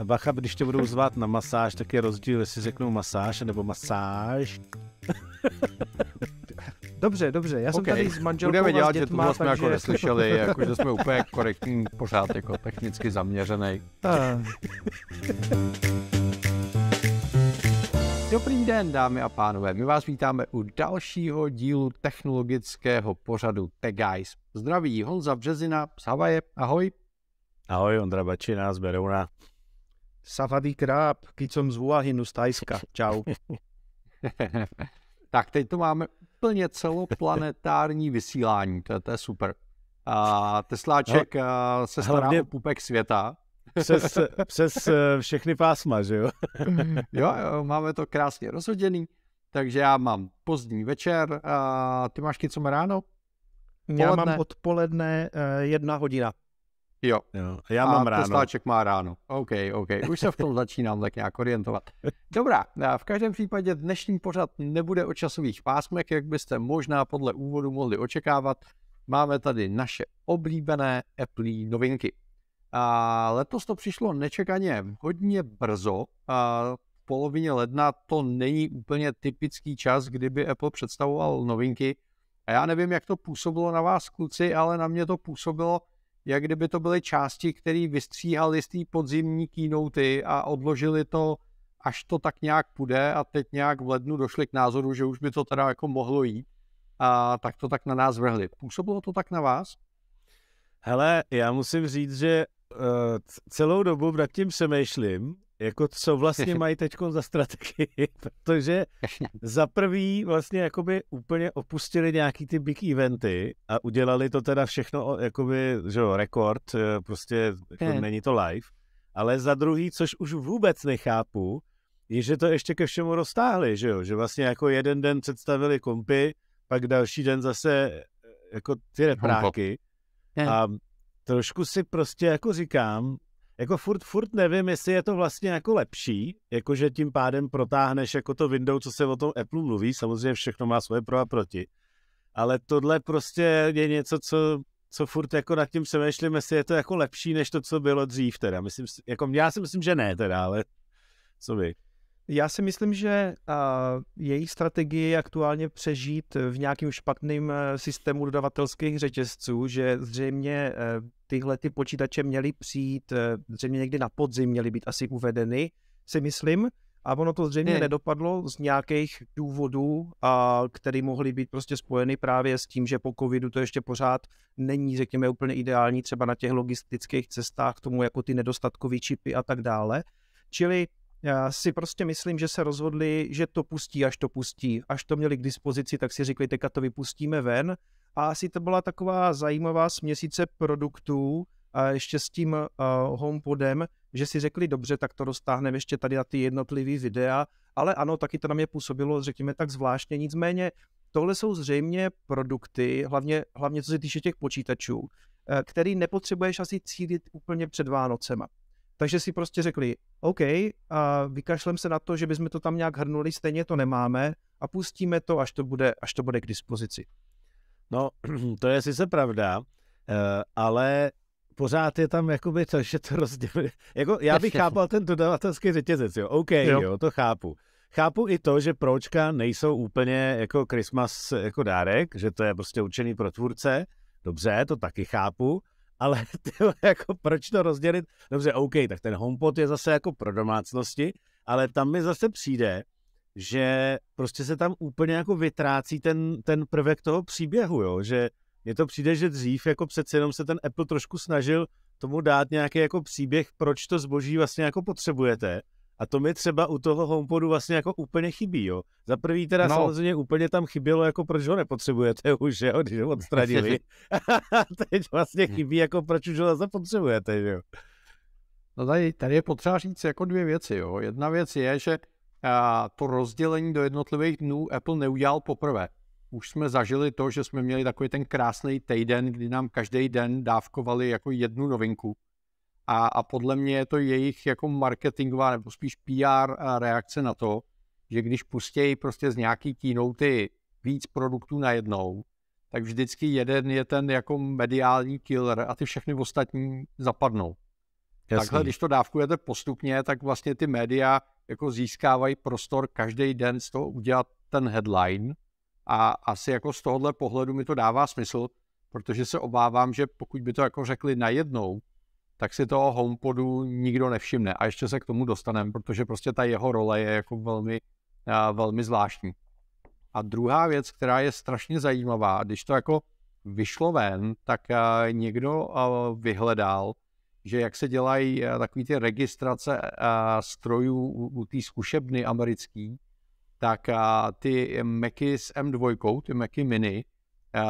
A bacha, když tě budou zvát na masáž, tak je rozdíl, jestli řeknou masáž nebo masáž. Dobře, dobře, já jsem okay. tady s manželkou Budeme dělat, že tohle takže... jsme jako neslyšeli, jako, že jsme úplně korektní, pořád jako technicky zaměřený. Dobrý den, dámy a pánové. My vás vítáme u dalšího dílu technologického pořadu Tech Guys. Zdraví Honza Březina z Ahoj. Ahoj, Ondra Bačina z Berouna. Safady kráp, kicom z Vuahinu z Tajska. Čau. tak teď to máme úplně celoplanetární vysílání, to, to je super. A Tesláček no, se stará hlavně... o pupek světa. přes, přes eh, všechny pásma, že jo? jo, jo, máme to krásně rozhoděný. Takže já mám pozdní večer, a ty máš kýcom ráno? Poledne. Já mám odpoledne eh, jedna hodina. Jo. jo. A já mám a ráno. Tesláček má ráno. OK, OK. Už se v tom začínám tak nějak orientovat. Dobrá, v každém případě dnešní pořad nebude o časových pásmech, jak byste možná podle úvodu mohli očekávat. Máme tady naše oblíbené Apple novinky. A letos to přišlo nečekaně hodně brzo. A v polovině ledna to není úplně typický čas, kdyby Apple představoval novinky. A já nevím, jak to působilo na vás, kluci, ale na mě to působilo jak kdyby to byly části, které vystříhali z té podzimní keynoty a odložili to, až to tak nějak půjde a teď nějak v lednu došli k názoru, že už by to teda jako mohlo jít a tak to tak na nás vrhli. Působilo to tak na vás? Hele, já musím říct, že uh, celou dobu nad tím přemýšlím jako co vlastně mají teď za strategii, protože za prvý vlastně jakoby úplně opustili nějaký ty big eventy a udělali to teda všechno jakoby, že jo, rekord, eh, prostě jako není to live, ale za druhý, což už vůbec nechápu, je, že to ještě ke všemu roztáhli, že jo, že vlastně jako jeden den představili kompy, pak další den zase eh, jako ty repráky a trošku si prostě jako říkám, jako furt, furt nevím, jestli je to vlastně jako lepší, jakože tím pádem protáhneš jako to window, co se o tom Apple mluví, samozřejmě všechno má svoje pro a proti, ale tohle prostě je něco, co, co furt jako nad tím přemýšlím, jestli je to jako lepší, než to, co bylo dřív teda. Myslím, jako já si myslím, že ne teda, ale co by. Já si myslím, že jejich strategie je aktuálně přežít v nějakým špatným e, systému dodavatelských řetězců, že zřejmě e, tyhle ty počítače měly přijít, e, zřejmě někdy na podzim měly být asi uvedeny, si myslím. A ono to zřejmě ne. Hmm. nedopadlo z nějakých důvodů, které mohly být prostě spojeny právě s tím, že po covidu to ještě pořád není, řekněme, úplně ideální třeba na těch logistických cestách, tomu jako ty nedostatkové čipy a tak dále. Čili si prostě myslím, že se rozhodli, že to pustí, až to pustí. Až to měli k dispozici, tak si řekli, teďka to vypustíme ven. A asi to byla taková zajímavá směsice produktů a ještě s tím eh, HomePodem, že si řekli, dobře, tak to roztáhneme ještě tady na ty jednotlivý videa, ale ano, taky to na mě působilo, řekněme, tak zvláštně. Nicméně tohle jsou zřejmě produkty, hlavně, hlavně co se týče těch počítačů, eh, který nepotřebuješ asi cílit úplně před Vánocema. Takže si prostě řekli, OK, a vykašlem se na to, že bychom to tam nějak hrnuli, stejně to nemáme a pustíme to, až to bude, až to bude k dispozici. No, to je sice pravda, eh, ale pořád je tam jakoby to, že to rozdělí. Jako, já bych chápal ten dodavatelský řetězec, jo, OK, jo, jo to chápu. Chápu i to, že pročka nejsou úplně jako Christmas jako dárek, že to je prostě určený pro tvůrce, dobře, to taky chápu, ale tyhle, jako proč to rozdělit? Dobře, OK, tak ten HomePod je zase jako pro domácnosti, ale tam mi zase přijde, že prostě se tam úplně jako vytrácí ten, ten prvek toho příběhu, jo? že mně to přijde, že dřív jako přece jenom se ten Apple trošku snažil tomu dát nějaký jako příběh, proč to zboží vlastně jako potřebujete a to mi třeba u toho HomePodu vlastně jako úplně chybí, jo. Za prvý teda no. samozřejmě úplně tam chybělo, jako proč ho nepotřebujete už, jo, když ho odstradili. teď vlastně hm. chybí, jako proč už ho zase potřebujete, jo. No tady, tady je potřeba říct jako dvě věci, jo. Jedna věc je, že a, to rozdělení do jednotlivých dnů Apple neudělal poprvé. Už jsme zažili to, že jsme měli takový ten krásný týden, kdy nám každý den dávkovali jako jednu novinku a, a podle mě je to jejich jako marketingová nebo spíš PR reakce na to, že když pustějí prostě z nějaký keynote víc produktů najednou, tak vždycky jeden je ten jako mediální killer a ty všechny ostatní zapadnou. Jasný. Takhle, když to dávkujete postupně, tak vlastně ty média jako získávají prostor každý den z toho udělat ten headline a asi jako z tohohle pohledu mi to dává smysl, protože se obávám, že pokud by to jako řekli najednou, tak si toho HomePodu nikdo nevšimne. A ještě se k tomu dostaneme, protože prostě ta jeho role je jako velmi, eh, velmi zvláštní. A druhá věc, která je strašně zajímavá, když to jako vyšlo ven, tak eh, někdo eh, vyhledal, že jak se dělají takové ty registrace strojů u té zkušebny americký, tak ty Macy s M2, ty Macy Mini,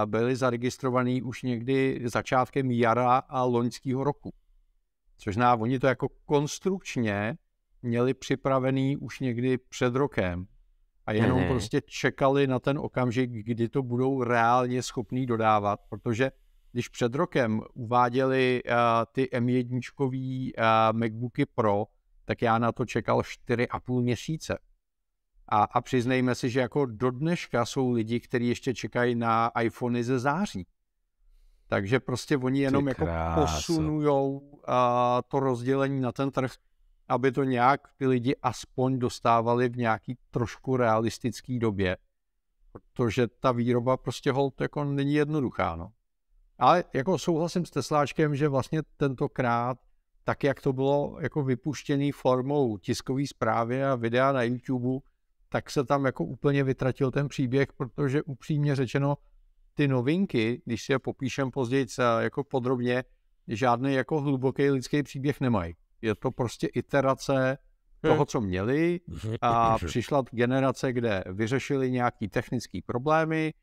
byly zaregistrovaný už někdy začátkem jara a loňského roku. Což zná, oni to jako konstrukčně měli připravený už někdy před rokem a jenom mm-hmm. prostě čekali na ten okamžik, kdy to budou reálně schopný dodávat, protože když před rokem uváděli uh, ty M1 uh, eh, MacBooky Pro, tak já na to čekal 4,5 měsíce. A, a přiznejme si, že jako do dneška jsou lidi, kteří ještě čekají na iPhony ze září. Takže prostě oni jenom jako posunujou a, to rozdělení na ten trh, aby to nějak ty lidi aspoň dostávali v nějaký trošku realistický době. Protože ta výroba prostě hold jako není jednoduchá, no. Ale jako souhlasím s Tesláčkem, že vlastně tentokrát, tak jak to bylo jako vypuštěný formou tiskové zprávy a videa na YouTube, tak se tam jako úplně vytratil ten příběh, protože upřímně řečeno, ty novinky, když si je popíšem později jako podrobně, žádný jako hluboký lidský příběh nemají. Je to prostě iterace toho, hm. co měli mhm. a mhm. přišla generace, kde vyřešili nějaký technické problémy,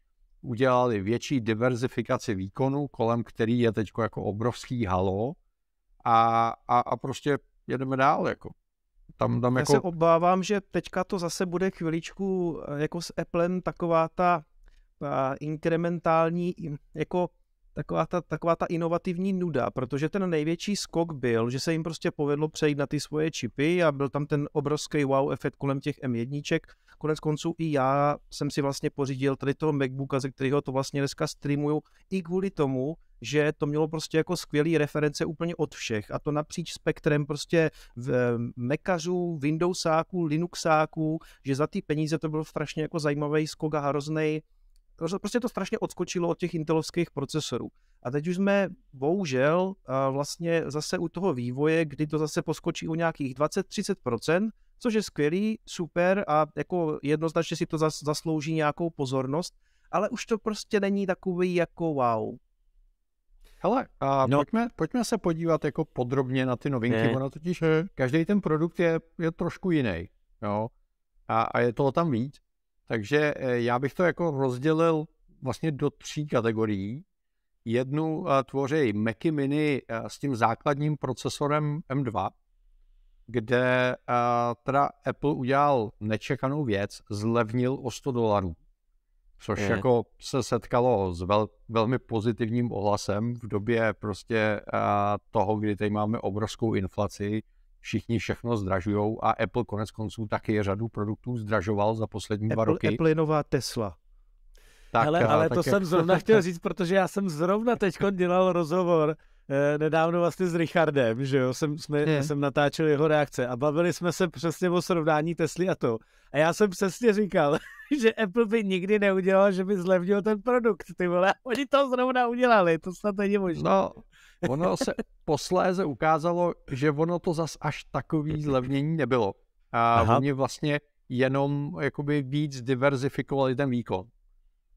udělali větší diverzifikaci výkonu, kolem který je teď jako obrovský halo a, a, a prostě jedeme dál. Jako. Tam, tam jako... Já se obávám, že teďka to zase bude chviličku eh, jako s Applem taková ta ta inkrementální, jako taková ta, taková ta inovativní nuda, protože ten největší skok byl, že se jim prostě povedlo přejít na ty svoje čipy a byl tam ten obrovský wow efekt kolem těch M1. Konec konců i já jsem si vlastně pořídil tady toho MacBooka, ze kterého to vlastně dneska streamuju, i kvůli tomu, že to mělo prostě jako skvělý reference úplně od všech a to napříč spektrem prostě v Macařů, Windowsáků, Linuxáků, že za ty peníze to byl strašně jako zajímavý skok a hrozný, Prostě to strašně odskočilo od těch intelovských procesorů. A teď už jsme bohužel vlastně zase u toho vývoje, kdy to zase poskočí o nějakých 20-30%, což je skvělý, super a jako jednoznačně si to zaslouží nějakou pozornost, ale už to prostě není takový jako wow. Hele, a no. pojďme, pojďme se podívat jako podrobně na ty novinky, ne. ono totiž eh, každý ten produkt je, je trošku jiný, jo, a, a je toho tam víc. Takže eh, já bych to jako rozdělil vlastně do tří kategorií. Jednu eh, tvoří Macy Mini eh, s tím základním procesorem M2, kde teda Apple udělal nečekanou věc, zlevnil o 100 dolarů, což je. Hmm. jako se setkalo s vel, velmi pozitivním ohlasem v době prostě toho, kdy tady máme obrovskou inflaci, všichni všechno zdražují a Apple konec konců taky řadu produktů zdražoval za poslední Apple, dva roky. Apple je nová Tesla. Tak, Hele, ale tak to jak... jsem zrovna chtěl říct, protože já jsem zrovna teď dělal rozhovor Eh, nedávno vlastně s Richardem, že jo, jsem, jsme, je. jsem natáčel jeho reakce a bavili jsme se přesně o srovnání Tesly a to. A já jsem přesně říkal, že Apple by nikdy neudělal, že by zlevnil ten produkt, ty vole. Oni to zrovna udělali, to snad není možné. No, ono se posléze ukázalo, že ono to zas až takový zlevnění nebylo. A Aha. oni vlastně jenom jakoby víc diverzifikovali ten výkon.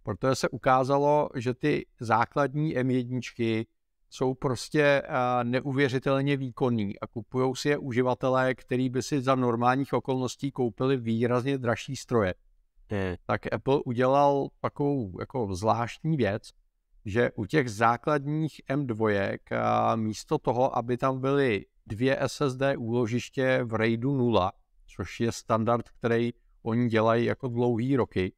Protože se ukázalo, že ty základní M1 jsou prostě eh, neuvěřitelně výkonní a kupují si je uživatelé, který by si za normálních okolností koupili výrazně dražší stroje. Hmm. Tak Apple udělal takovou jako zvláštní věc, že u těch základních M2 eh, místo toho, aby tam byly dvě SSD úložiště v RAIDu 0, což je standard, který oni dělají jako dlouhý roky,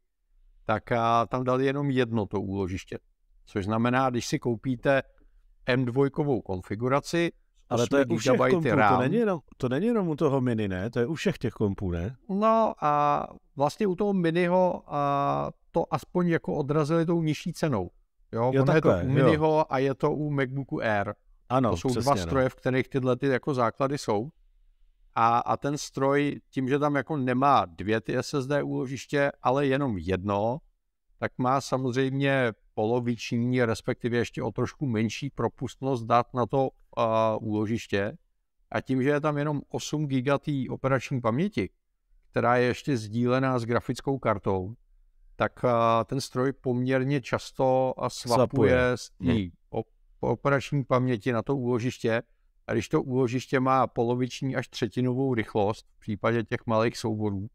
tak eh, tam dali jenom jedno to úložiště. Což znamená, když si koupíte M2 konfiguraci, ale to je u všech kompů, To, není jenom, to není jenom u toho mini, ne? To je u všech těch kompů, ne? No a vlastně u toho miniho a to aspoň jako odrazili tou nižší cenou. Jo, jo takhle, je to u miniho jo. a je to u MacBooku Air. Ano, to jsou přesně, dva no. stroje, no. v kterých tyhle ty jako základy jsou. A, a ten stroj, tím, že tam jako nemá dvě ty SSD úložiště, ale jenom jedno, tak má samozřejmě poloviční, respektive ještě o trošku menší propustnost dát na to uh, úložiště. A tím, že je tam jenom 8 GB operační paměti, která je ještě sdílená s grafickou kartou, tak uh, ten stroj poměrně často svapuje z té hmm. operační paměti na to úložiště. A když to úložiště má poloviční až třetinovou rychlost v případě těch malých souborů,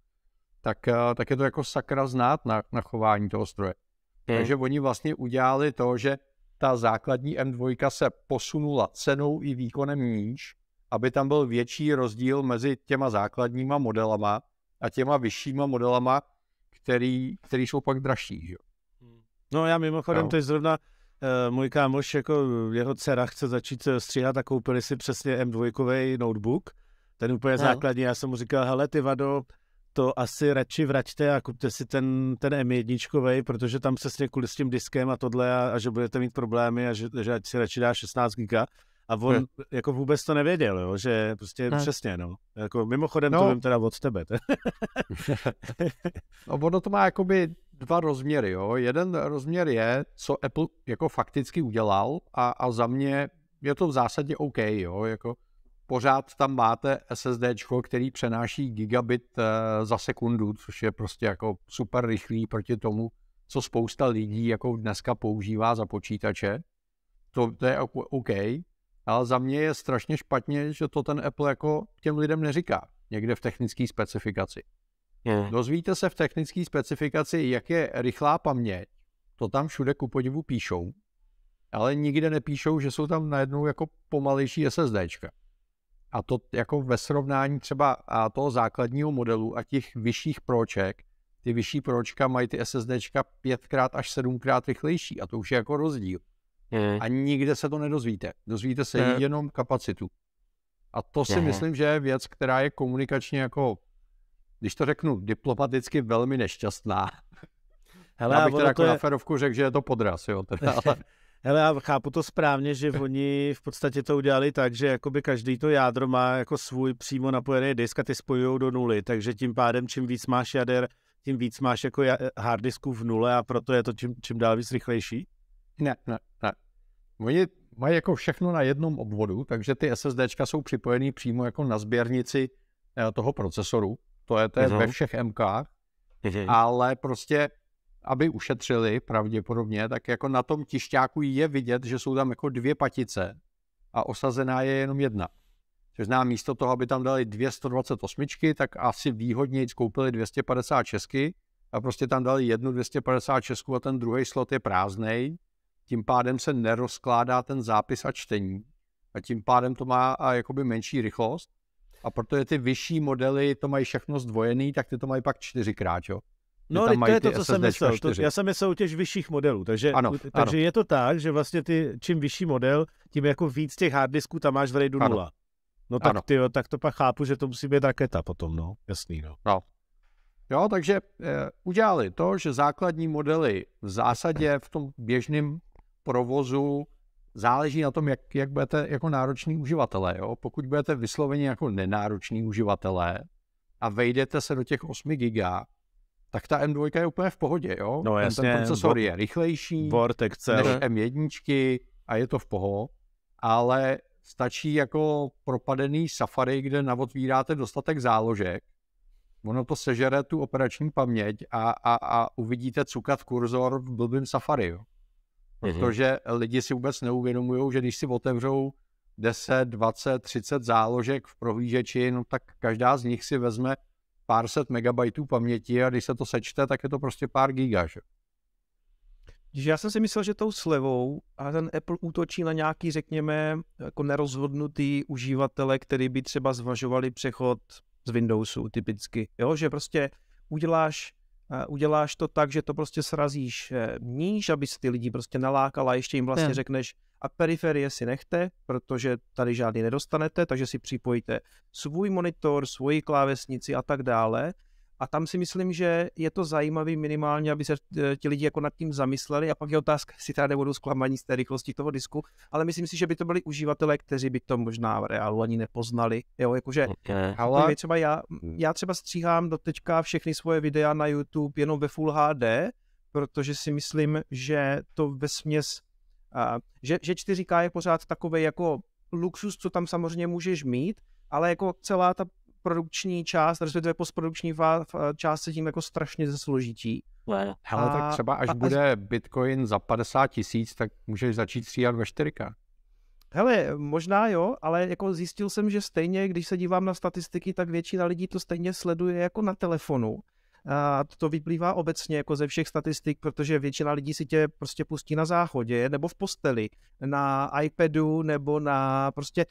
tak, uh, tak je to jako sakra znát na, na chování toho stroje. Hmm. Takže oni vlastně udělali to, že ta základní M2 se posunula cenou i výkonem níž, aby tam byl větší rozdíl mezi těma základníma modelama a těma vyššíma modelama, který, který jsou pak dražší. Že? Hmm. No já mimochodem no. je zrovna uh, můj kámoš, jako jeho dcera chce začít eh, stříhat a koupili si přesně M2 notebook, ten úplně no. základní, já jsem mu říkal, hele ty vado, to asi radši vraťte a kupte si ten, ten M1, protože tam přesně kvůli s tím diskem a tohle a, a že budete mít problémy a že, že ať si radši dá 16 Gb A on hmm. jako vůbec to nevěděl, jo, že prostě hmm. přesně, no. Jako mimochodem no. to vím teda od tebe. no ono to má jakoby dva rozměry, jo. Jeden rozměr je, co Apple jako fakticky udělal a, a za mě je to v zásadě OK, jo, jako pořád tam máte SSD, který přenáší gigabit eh, za sekundu, což je prostě jako super rychlý proti tomu, co spousta lidí jako dneska používá za počítače. To, to je OK, ale za mě je strašně špatně, že to ten Apple jako těm lidem neříká někde v technické specifikaci. Hmm. Dozvíte se v technické specifikaci, jak je rychlá paměť, to tam všude ku podivu píšou, ale nikde nepíšou, že jsou tam najednou jako pomalejší SSDčka. A to jako ve srovnání třeba a toho základního modelu a těch vyšších proček, ty vyšší pročka mají ty SSDčka pětkrát až sedmkrát rychlejší a to už je jako rozdíl. Hmm. A nikde se to nedozvíte. Dozvíte se hmm. jenom kapacitu. A to si hmm. myslím, že je věc, která je komunikačně jako, když to řeknu diplomaticky, velmi nešťastná. Hele, Já bych teda jako je... na ferovku řekl, že je to podraz, jo. Teda, ale... Hele, já chápu to správně, že oni v podstatě to udělali tak, že jakoby každý to jádro má jako svůj přímo napojený disk a ty spojují do nuly, takže tím pádem čím víc máš jader, tím víc máš jako hard disku v nule a proto je to čím, čím dál víc rychlejší? Ne, ne, ne. Oni mají jako všechno na jednom obvodu, takže ty SSDčka jsou připojený přímo jako na sběrnici eh, toho procesoru. To je, to je ve mhm. všech MK, mhm. ale prostě aby ušetřili pravděpodobně, tak jako na tom tišťáku je vidět, že jsou tam jako dvě patice a osazená je jenom jedna. Což znám, místo toho, aby tam dali 228, tak asi výhodně koupili 256 a prostě tam dali jednu 256 a ten druhý slot je prázdný. Tím pádem se nerozkládá ten zápis a čtení a tím pádem to má a jakoby menší rychlost. A protože ty vyšší modely to mají všechno zdvojený, tak ty to mají pak čtyřikrát, jo. No, tam to je to, co SSD jsem myslel. To, já jsem je těch vyšších modelů, takže, ano, takže ano. je to tak, že vlastně ty, čím vyšší model, tím jako víc těch harddisků tam máš v RAIDu 0. No tak, ty, tak to pak chápu, že to musí být raketa potom, no. Jasný, no. no. Jo, takže e, udělali to, že základní modely v zásadě v tom běžném provozu záleží na tom, jak, jak budete jako nároční uživatelé. Jo? Pokud budete vysloveně jako nenároční uživatelé a vejdete se do těch 8 giga, tak ta M2 je úplně v pohodě, jo? No jasně. Ten, ten procesor je rychlejší Vortex než M1 a je to v poho, ale stačí jako propadený Safari, kde navotvíráte dostatek záložek, ono to sežere tu operační paměť a, a, a uvidíte cukat kurzor v blbým Safari, jo? Mhm. Protože mm-hmm. lidi si vůbec neuvědomují, že když si otevřou 10, 20, 30 záložek v prohlížeči, no tak každá z nich si vezme pár set megabajtů paměti a když se to sečte, tak je to prostě pár giga, že? já jsem si myslel, že tou slevou a ten Apple útočí na nějaký, řekněme, jako nerozhodnutý uživatele, který by třeba zvažovali přechod z Windowsu typicky. Jo, že prostě uděláš, eh, uděláš to tak, že to prostě srazíš eh, níž, aby si ty lidi prostě nalákala a ještě jim vlastně ne. řekneš, a periferie si nechte, protože tady žádný nedostanete, takže si připojíte svůj monitor, svoji klávesnici a tak dále. A tam si myslím, že je to zajímavý minimálně, aby se eh, ti lidi jako nad tím zamysleli a pak je otázka, jestli tady nebudou zklamaní z té rychlosti toho disku, ale myslím si, že by to byli uživatelé, kteří by to možná v reálu ani nepoznali. Jo, jakože, okay. Jako ale třeba já, já třeba stříhám teďka všechny svoje videa na YouTube jenom ve Full HD, protože si myslím, že to ve směs že, že 4K je pořád takový jako luxus, co tam samozřejmě můžeš mít, ale jako celá ta produkční část, respektive postprodukční eh, část se tím jako strašně zesložití. Hele, a, tak třeba až a, bude a... Bitcoin za 50 tisíc, tak můžeš začít stříhat ve 4 Hele, možná jo, ale jako zjistil jsem, že stejně, když se dívám na statistiky, tak většina lidí to stejně sleduje jako na telefonu. A to vyplývá obecně jako ze všech statistik, protože většina lidí si tě prostě pustí na záchodě nebo v posteli, na iPadu nebo na prostě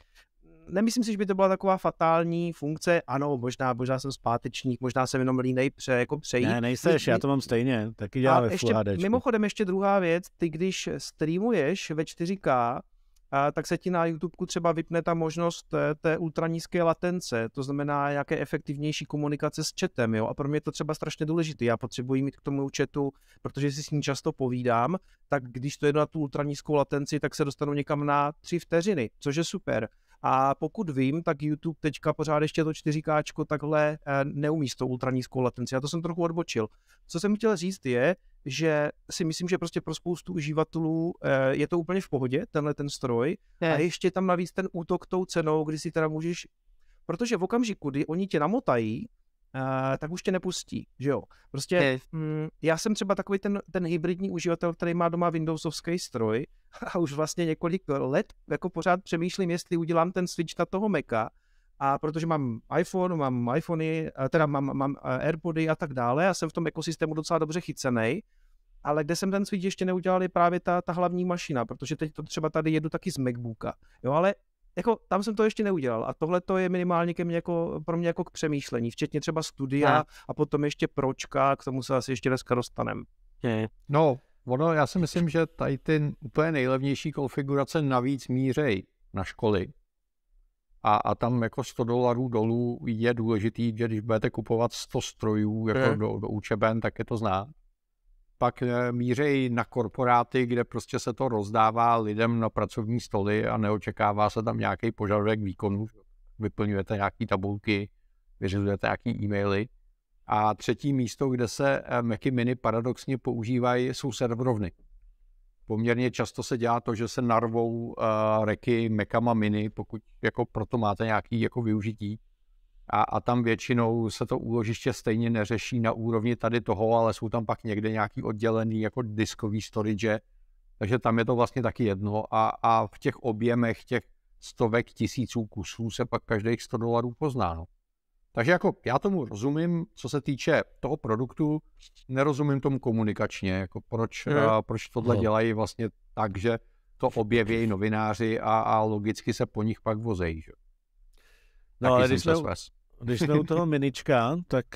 nemyslím si, že by to byla taková fatální funkce. Ano, možná, možná jsem zpátečník, možná jsem jenom línej pře, jako přejít. Ne, nejseš, já to mám stejně, taky dělám ve ještě, Mimochodem ještě druhá věc, ty když streamuješ ve 4K, tak se ti na YouTube třeba vypne ta možnost té ultranízké latence, to znamená nějaké efektivnější komunikace s chatem, jo, a pro mě je to třeba strašně důležité, já potřebuji mít k tomu chatu, protože si s ní často povídám, tak když to jedu na tu ultranízkou latenci, tak se dostanu někam na tři vteřiny, což je super. A pokud vím, tak YouTube teďka pořád ještě to 4K takhle eh, neumí s tou ultranízkou latenci. Já to jsem trochu odbočil. Co jsem chtěl říct je, že si myslím, že prostě pro spoustu uživatelů eh, je to úplně v pohodě, tenhle ten stroj. Ne. A ještě tam navíc ten útok tou cenou, kdy si teda můžeš Protože v okamžiku, kdy oni tě namotají Eh, tak už tě nepustí, že jo. Prostě hmm. já jsem třeba takový ten, ten hybridní uživatel, který má doma Windowsovský stroj a už vlastně několik let jako pořád přemýšlím, jestli udělám ten switch na toho Maca, a protože mám iPhone, mám iPhony, eh, teda mám, mám eh, AirPody a tak dále a jsem v tom ekosystému docela dobře chycený, ale kde jsem ten switch ještě neudělal je právě ta, ta hlavní mašina, protože teď to třeba tady jedu taky z MacBooka. Jo, ale jako tam jsem to ještě neudělal a tohle to je minimálně ke mně jako, pro mě jako k přemýšlení, včetně třeba studia ne. a potom ještě pročka, k tomu se asi ještě dneska Ne. No, ono, já si myslím, že tady ty úplně nejlevnější konfigurace navíc mířej na školy. A, a tam jako 100 dolarů dolů je důležitý, že když budete kupovat 100 strojů jako do, do učeben, tak je to zná pak eh, mířejí na korporáty, kde prostě se to rozdává lidem na pracovní stoly a neočekává se tam nějaký požadavek výkonu. Vyplňujete nějaké tabulky, vyřizujete nějaké e-maily. A třetí místo, kde se eh, Macy Mini paradoxně používají, jsou serverovny. Poměrně často se dělá to, že se narvou uh, reky Macama Mini, pokud jako proto máte nějaké jako využití a, a tam většinou se to úložiště stejně neřeší na úrovni tady toho, ale jsou tam pak někde nějaký oddělený jako diskový storage, takže tam je to vlastně taky jedno a, a v těch objemech těch stovek tisíců kusů se pak každých 100 dolarů pozná. No. Takže jako já tomu rozumím, co se týče toho produktu, nerozumím tomu komunikačně, jako proč, hmm. a, proč tohle no. dělají vlastně tak, že to objeví novináři a, a logicky se po nich pak vozejí. Že? No ale když jsme, když jsme u toho minička, tak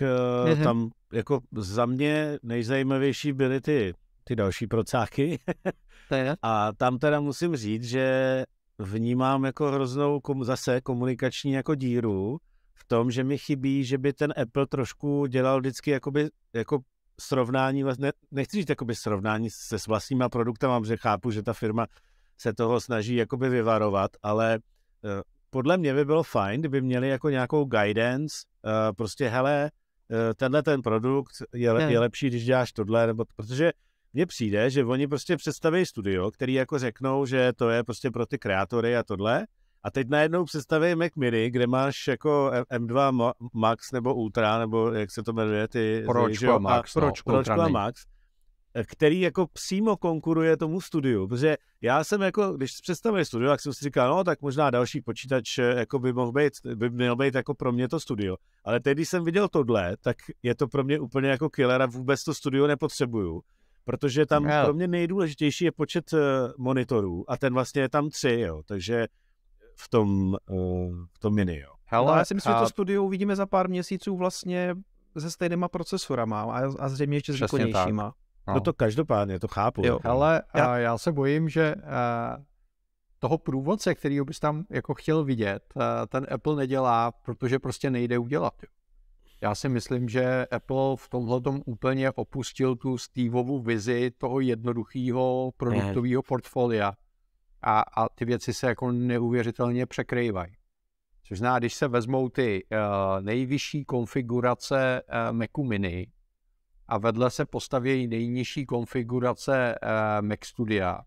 uh, tam jako za mě nejzajímavější byly ty, ty další procáky. a tam teda musím říct, že vnímám jako hroznou kom, zase komunikační jako díru v tom, že mi chybí, že by ten Apple trošku dělal vždycky jakoby, jako srovnání, ne, nechci říct jakoby srovnání se s vlastníma produktama, protože chápu, že ta firma se toho snaží jakoby vyvarovat, ale eh, podle mě by bylo fajn, kdyby měli jako nějakou guidance, uh, prostě hele, uh, tenhle ten produkt je, le- hmm. je lepší, když děláš tohle, nebo, protože mně přijde, že oni prostě představí studio, který jako řeknou, že to je prostě pro ty kreatory a tohle, a teď najednou představí Mac Mini, kde máš jako M2 Max nebo Ultra, nebo jak se to jmenuje, ty... Pročko Max, a, no, pročko Pročko Max. Eh, který jako přímo konkuruje tomu studiu, protože já jsem jako, když si představili studio, tak jsem si říkal, no tak možná další počítač eh, jako by mohl být, by měl být jako pro mě to studio, ale teď, když jsem viděl tohle, tak je to pro mě úplně jako killer a vůbec to studio nepotřebuju, protože tam no. pro mě nejdůležitější je počet eh, monitorů a ten vlastně je tam tři, jo, takže v tom, v tom mini, jo. Hele, no, já si myslím, a... že to studio uvidíme za pár měsíců vlastně se stejnýma procesorama a, a zřejmě ještě s výkonnějšíma. Tak. No. no to každopádně, to chápu. Jo. Jako. Ale já... Eh, já se bojím, že eh, toho průvodce, který bys tam jako chtěl vidět, eh, ten Apple nedělá, protože prostě nejde udělat. Já si myslím, že Apple v tomhle tom úplně opustil tu Steveovu vizi toho jednoduchého produktového portfolia a, a ty věci se jako neuvěřitelně překrývají. Což zná, když se vezmou ty uh, nejvyšší konfigurace uh, Macu Mini, a vedle se postaví nejnižší konfigurace eh, Mac Studia,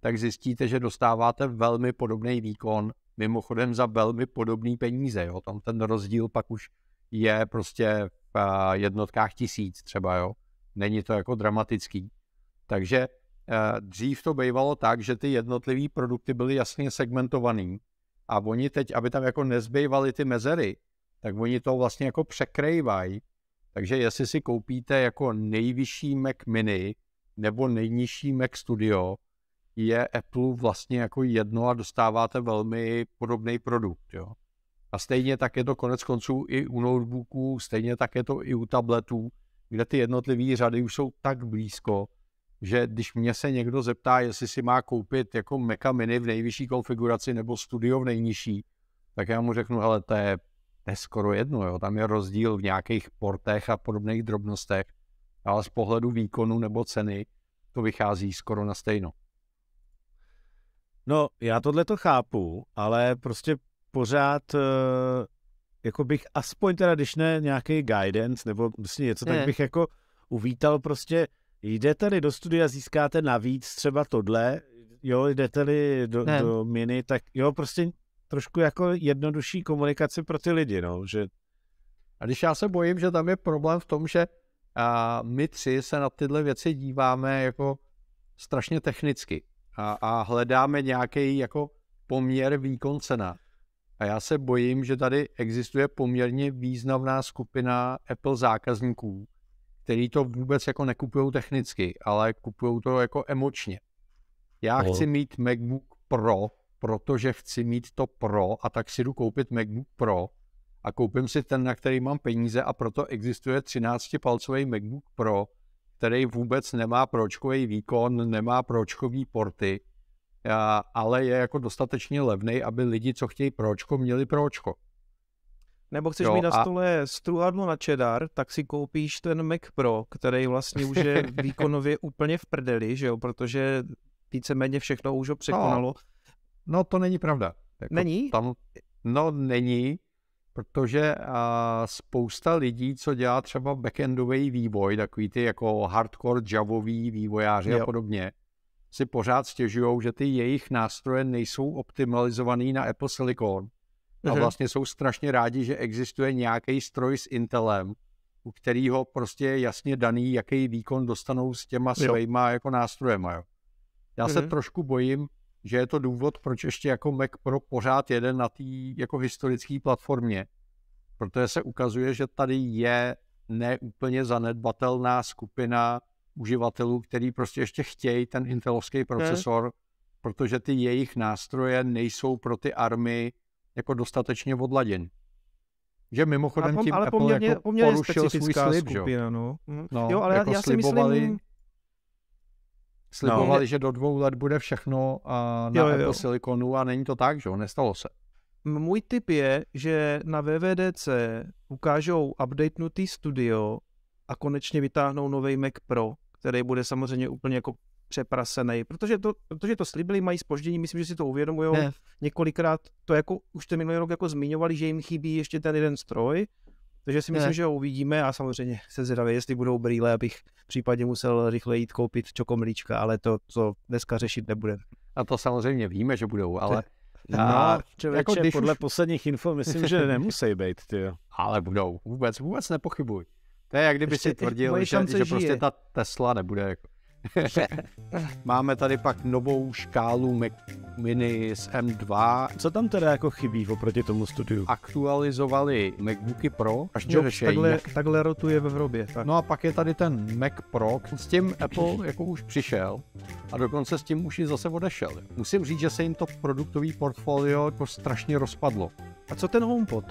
tak zjistíte, že dostáváte velmi podobný výkon, mimochodem za velmi podobný peníze. Jo? Tam ten rozdíl pak už je prostě v eh, jednotkách tisíc třeba, jo. Není to jako dramatický. Takže eh, dřív to bývalo tak, že ty jednotlivé produkty byly jasně segmentovaný a oni teď, aby tam jako nezbývaly ty mezery, tak oni to vlastně jako překrývají takže jestli si koupíte jako nejvyšší Mac mini nebo nejnižší Mac Studio, je Apple vlastně jako jedno a dostáváte velmi podobný produkt. Jo? A stejně tak je to konec konců i u notebooků, stejně tak je to i u tabletů, kde ty jednotlivé řady už jsou tak blízko, že když mě se někdo zeptá, jestli si má koupit jako Maca Mini v nejvyšší konfiguraci nebo Studio v nejnižší, tak já mu řeknu, hele, to je je skoro jedno, jo. tam je rozdíl v nějakých portech a podobných drobnostech, ale z pohledu výkonu nebo ceny to vychází skoro na stejno. No, já tohle to chápu, ale prostě pořád eh, jako bych aspoň teda, když ne nějaký guidance nebo vlastně něco, tak bych jako uvítal prostě, jdete-li do studia, získáte navíc třeba tohle, jo, jdete-li do, do mini, tak jo, prostě trošku jako jednodušší komunikaci pro ty lidi, no, že... A když já se bojím, že tam je problém v tom, že a my tři se na tyhle věci díváme jako strašně technicky a, a hledáme nějaký jako poměr výkon cena. A já se bojím, že tady existuje poměrně významná skupina Apple zákazníků, který to vůbec jako nekupují technicky, ale kupují to jako emočně. Já oh. chci mít MacBook Pro, protože chci mít to pro a tak si jdu koupit MacBook Pro a koupím si ten, na který mám peníze a proto existuje 13-palcový MacBook Pro, který vůbec nemá pročkový výkon, nemá pročkový porty, a, ale je jako dostatečně levný, aby lidi, co chtějí pročko, měli pročko. Nebo chceš jo, mít na stole a... struhadlo na čedar, tak si koupíš ten Mac Pro, který vlastně už je výkonově úplně v prdeli, že jo, protože víceméně všechno už ho překonalo. No. No to není pravda. Jako není? Tam, no není, protože a, spousta lidí, co dělá třeba backendový vývoj, takový ty jako hardcore javový vývojáři jo. a podobně, si pořád stěžují, že ty jejich nástroje nejsou optimalizovaný na Apple Silicon. A mhm. vlastně jsou strašně rádi, že existuje nějaký stroj s Intelem, u kterého prostě je jasně daný, jaký výkon dostanou s těma svýma jako nástrojema. Jo. Já mm-hmm. se mhm. trošku bojím, že je to důvod, proč ještě jako Mac Pro pořád jede na té jako historické platformě. Protože se ukazuje, že tady je neúplně zanedbatelná skupina uživatelů, který prostě ještě chtějí ten intelovský procesor, hmm. protože ty jejich nástroje nejsou pro ty army jako dostatečně odladěn. Že mimochodem pom, tím ale Apple poměrně, jako poměrně porušil svůj slib, skupina, no. No. no. jo, ale jako já, já si myslím, slibovali, no. že do dvou let bude všechno a na jo, Apple jo. Siliconu a není to tak, že jo, nestalo se. Můj tip je, že na VVDC ukážou updatenutý studio a konečně vytáhnou nový Mac Pro, který bude samozřejmě úplně jako přeprasený, protože to, protože to slibili, mají spoždění, myslím, že si to uvědomují. Několikrát to jako už ten minulý rok jako zmiňovali, že jim chybí ještě ten jeden stroj, takže si myslím, ne. že ho uvidíme a samozřejmě se zvědavě, jestli budou brýle, abych případně musel rychle jít koupit čokomlíčka, ale to, co dneska řešit nebude. A to samozřejmě víme, že budou, ale... No, a člověče, jako když podle už... posledních info myslím, že nemusí být, ty. Ale budou, vůbec, vůbec nepochybuj. To je, jak kdyby Ještě, si tvrdil, že, že prostě ta Tesla nebude jako Máme tady pak novou škálu Mac Mini s M2. Co tam teda jako chybí oproti tomu studiu? Aktualizovali MacBooky Pro, až jo, Takhle, takhle rotuje v Evropě. Tak. No a pak je tady ten Mac Pro, s tím Apple jako už přišel a dokonce s tím už i zase odešel. Musím říct, že se jim to produktový portfolio jako strašně rozpadlo. A co ten HomePod?